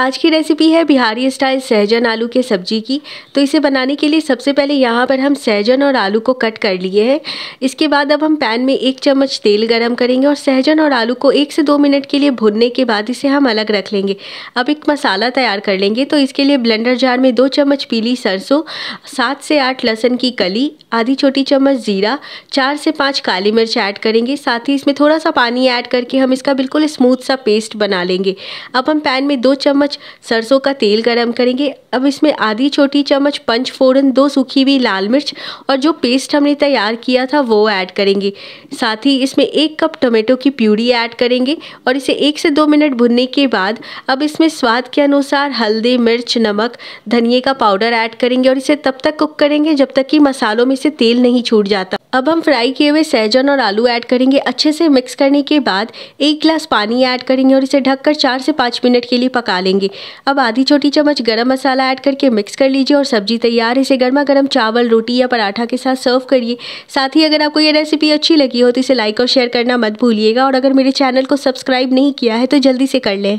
आज की रेसिपी है बिहारी स्टाइल सहजन आलू के सब्जी की तो इसे बनाने के लिए सबसे पहले यहाँ पर हम सहजन और आलू को कट कर लिए हैं इसके बाद अब हम पैन में एक चम्मच तेल गरम करेंगे और सहजन और आलू को एक से दो मिनट के लिए भुनने के बाद इसे हम अलग रख लेंगे अब एक मसाला तैयार कर लेंगे तो इसके लिए ब्लेंडर जार में दो चम्मच पीली सरसों सात से आठ लहसन की कली आधी छोटी चम्मच ज़ीरा चार से पाँच काली मिर्च ऐड करेंगे साथ ही इसमें थोड़ा सा पानी ऐड करके हम इसका बिल्कुल स्मूथ सा पेस्ट बना लेंगे अब हम पैन में दो चम्मच सरसों का तेल गरम करेंगे अब इसमें आधी छोटी चम्मच पंच फोरन दो सूखी हुई लाल मिर्च और जो पेस्ट हमने तैयार किया था वो ऐड करेंगे साथ ही इसमें एक कप टमेटो की प्यूरी ऐड करेंगे और इसे एक से दो मिनट भुनने के बाद अब इसमें स्वाद के अनुसार हल्दी मिर्च नमक धनिए का पाउडर ऐड करेंगे और इसे तब तक कुक करेंगे जब तक कि मसालों में से तेल नहीं छूट जाता अब हम फ्राई किए हुए सहजन और आलू ऐड करेंगे अच्छे से मिक्स करने के बाद एक गिलास पानी ऐड करेंगे और इसे ढककर चार से पाँच मिनट के लिए पका लेंगे अब आधी छोटी चम्मच गरम मसाला ऐड करके मिक्स कर लीजिए और सब्जी तैयार इसे गर्मा गर्म चावल रोटी या पराठा के साथ सर्व करिए साथ ही अगर आपको ये रेसिपी अच्छी लगी हो तो इसे लाइक और शेयर करना मत भूलिएगा और अगर मेरे चैनल को सब्सक्राइब नहीं किया है तो जल्दी से कर लें